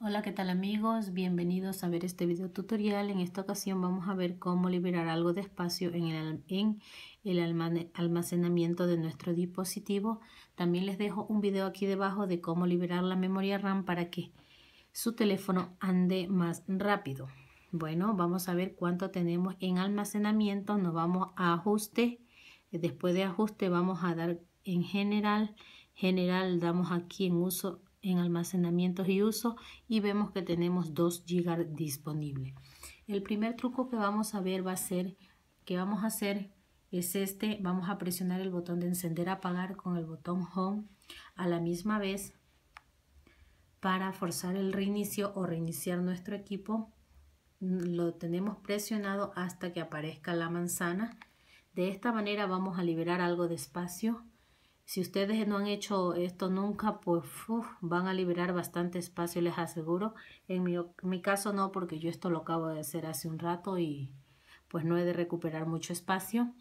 Hola, ¿qué tal amigos? Bienvenidos a ver este video tutorial. En esta ocasión vamos a ver cómo liberar algo de espacio en el, en el almacenamiento de nuestro dispositivo. También les dejo un video aquí debajo de cómo liberar la memoria RAM para que su teléfono ande más rápido. Bueno, vamos a ver cuánto tenemos en almacenamiento. Nos vamos a ajuste. Después de ajuste vamos a dar en general. General damos aquí en uso en almacenamientos y uso y vemos que tenemos 2 GB disponible. El primer truco que vamos a ver va a ser, que vamos a hacer es este, vamos a presionar el botón de encender apagar con el botón home a la misma vez para forzar el reinicio o reiniciar nuestro equipo. Lo tenemos presionado hasta que aparezca la manzana. De esta manera vamos a liberar algo de espacio si ustedes no han hecho esto nunca, pues van a liberar bastante espacio, les aseguro. En mi, caso no, porque yo esto lo acabo de hacer hace un rato y pues no he de recuperar mucho espacio.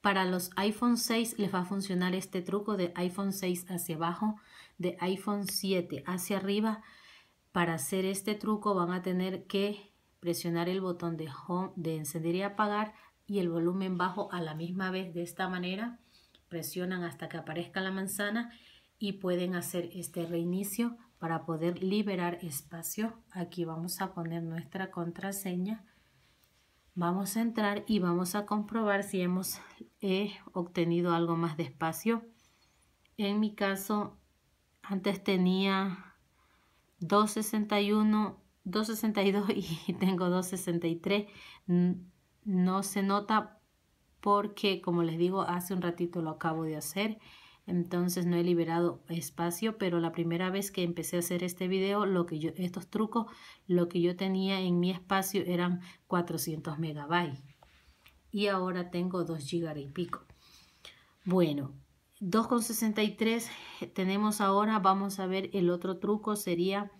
Para los iPhone 6 les va a funcionar este truco de iPhone 6 hacia abajo, de iPhone 7 hacia arriba. Para hacer este truco van a tener que presionar el botón de, home, de encender y apagar y el volumen bajo a la misma vez de esta manera presionan hasta que aparezca la manzana y pueden hacer este reinicio para poder liberar espacio. Aquí vamos a poner nuestra contraseña. Vamos a entrar y vamos a comprobar si hemos eh, obtenido algo más de espacio. En mi caso, antes tenía 261, 262 y tengo 263. No se nota porque como les digo hace un ratito lo acabo de hacer entonces no he liberado espacio pero la primera vez que empecé a hacer este video lo que yo estos trucos lo que yo tenía en mi espacio eran 400 megabytes y ahora tengo 2 gigas y pico bueno 2,63 tenemos ahora vamos a ver el otro truco sería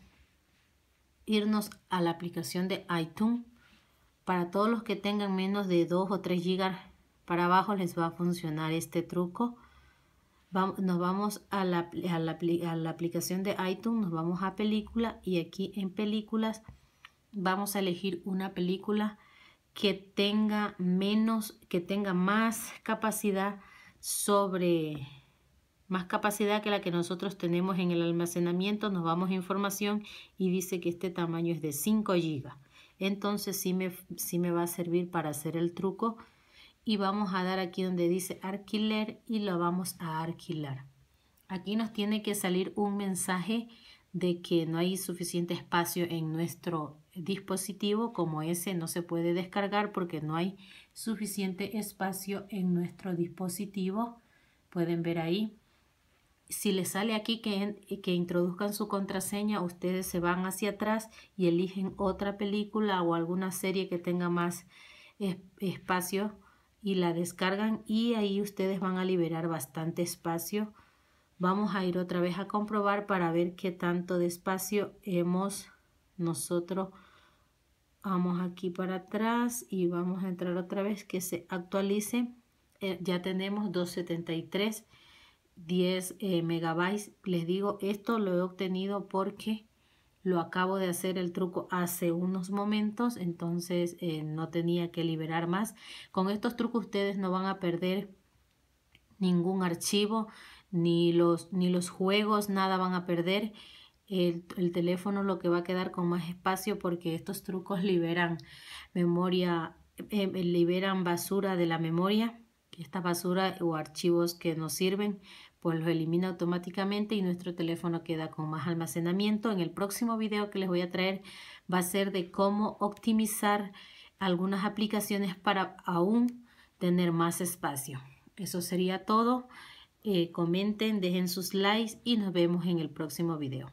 irnos a la aplicación de iTunes para todos los que tengan menos de 2 o 3 gigas para abajo les va a funcionar este truco. nos vamos a la, aplicación de iTunes, nos vamos a película y aquí en películas vamos a elegir una película que tenga menos, que tenga más capacidad sobre, más capacidad que la que nosotros tenemos en el almacenamiento, nos vamos a información y dice que este tamaño es de 5 GB. Entonces sí me, sí me va a servir para hacer el truco y vamos a dar aquí donde dice alquiler y lo vamos a alquilar. Aquí nos tiene que salir un mensaje de que no hay suficiente espacio en nuestro dispositivo como ese no se puede descargar porque no hay suficiente espacio en nuestro dispositivo. Pueden ver ahí. Si les sale aquí que, que introduzcan su contraseña, ustedes se van hacia atrás y eligen otra película o alguna serie que tenga más espacio y la descargan y ahí ustedes van a liberar bastante espacio. Vamos a ir otra vez a comprobar para ver qué tanto de espacio hemos nosotros. Vamos aquí para atrás y vamos a entrar otra vez que se actualice. Eh, ya tenemos 273, 10 eh, megabytes. Les digo, esto lo he obtenido porque lo acabo de hacer el truco hace unos momentos, entonces eh, no tenía que liberar más. Con estos trucos ustedes no van a perder ningún archivo, ni los, ni los juegos, nada van a perder. El, teléfono lo que va a quedar con más espacio porque estos trucos liberan memoria, eh, eh, liberan basura de la memoria, esta basura o archivos que nos sirven pues lo elimina automáticamente y nuestro teléfono queda con más almacenamiento. En el próximo video que les voy a traer va a ser de cómo optimizar algunas aplicaciones para aún tener más espacio. Eso sería todo. Eh, comenten, dejen sus likes y nos vemos en el próximo video.